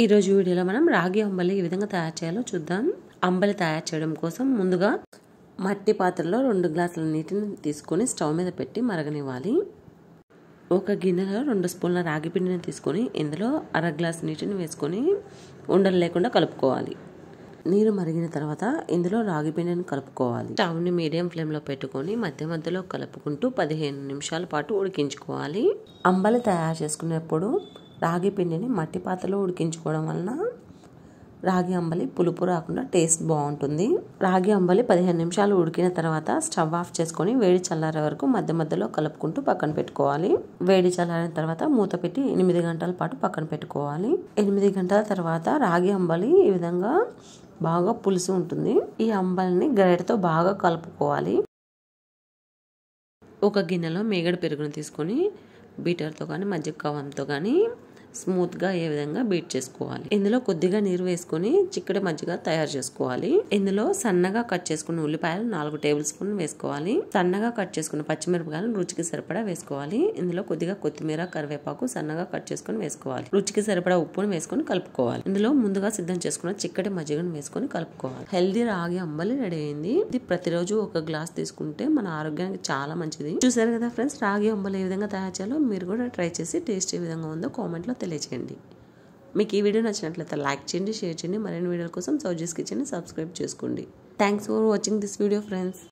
ఈరోజు వీడియోలో మనం రాగి అంబలి ఏ విధంగా తయారు చేయాలో చూద్దాం అంబలి తయారు చేయడం కోసం ముందుగా మట్టి పాత్రలో రెండు గ్లాసుల నీటిని తీసుకొని స్టవ్ మీద పెట్టి మరగనివ్వాలి ఒక గిన్నెలో రెండు స్పూన్ల రాగి పిండిని తీసుకొని ఇందులో అర గ్లాస్ నీటిని వేసుకొని ఉండలు లేకుండా కలుపుకోవాలి నీరు మరిగిన తర్వాత ఇందులో రాగి పిండిని కలుపుకోవాలి స్టవ్ని మీడియం ఫ్లేమ్లో పెట్టుకొని మధ్య మధ్యలో కలుపుకుంటూ పదిహేను నిమిషాల పాటు ఉడికించుకోవాలి అంబలి తయారు చేసుకునేప్పుడు రాగి పిండిని మట్టి పాత్రలో ఉడికించుకోవడం వలన రాగి అంబలి పులుపు రాకుండా టేస్ట్ బాగుంటుంది రాగి అంబలి పదిహేను నిమిషాలు ఉడికిన తర్వాత స్టవ్ ఆఫ్ చేసుకొని వేడి చల్లారే వరకు మధ్య మధ్యలో కలుపుకుంటూ పక్కన పెట్టుకోవాలి వేడి చల్లారిన తర్వాత మూత పెట్టి ఎనిమిది గంటల పాటు పక్కన పెట్టుకోవాలి ఎనిమిది గంటల తర్వాత రాగి అంబలి ఈ విధంగా బాగా పులుసు ఉంటుంది ఈ అంబలిని గరిటతో బాగా కలుపుకోవాలి ఒక గిన్నెలో మేగడ పెరుగును తీసుకొని బీటర్తో కానీ మజ్జిగ కవంతో కానీ స్మూత్గా ఏ విధంగా బీట్ చేసుకోవాలి ఇందులో కొద్దిగా నీరు వేసుకొని చిక్కడ మజ్జిగ తయారు చేసుకోవాలి ఇందులో సన్నగా కట్ చేసుకున్న ఉల్లిపాయలు నాలుగు టేబుల్ స్పూన్ వేసుకోవాలి సన్నగా కట్ చేసుకున్న పచ్చిమిరపకాయలు రుచికి సరిపడా వేసుకోవాలి ఇందులో కొద్దిగా కొత్తిమీర కరివేపాకు సన్నగా కట్ చేసుకుని వేసుకోవాలి రుచికి సరిపడా ఉప్పును వేసుకొని కలుపుకోవాలి ఇందులో ముందుగా సిద్ధం చేసుకున్న చిక్కటి మజ్జిగను వేసుకొని కలుపుకోవాలి హెల్దీ రాగి అంబలి రెడీ అయింది ఇది ప్రతిరోజు ఒక గ్లాస్ తీసుకుంటే మన ఆరోగ్యానికి చాలా మంచిది చూసారు కదా ఫ్రెండ్స్ రాగి అంబలి ఏ విధంగా తయారు చేయాలో మీరు కూడా ట్రై చేసి టేస్ట్ ఏ విధంగా ఉందో కామెంట్లో తెలియజేయండి మీకు ఈ వీడియో నచ్చినట్లయితే లైక్ చేయండి షేర్ చేయండి మరిన్ని వీడియోల కోసం సౌజెస్ కిచెన్ని సబ్స్క్రైబ్ చేసుకోండి thanks for watching this video friends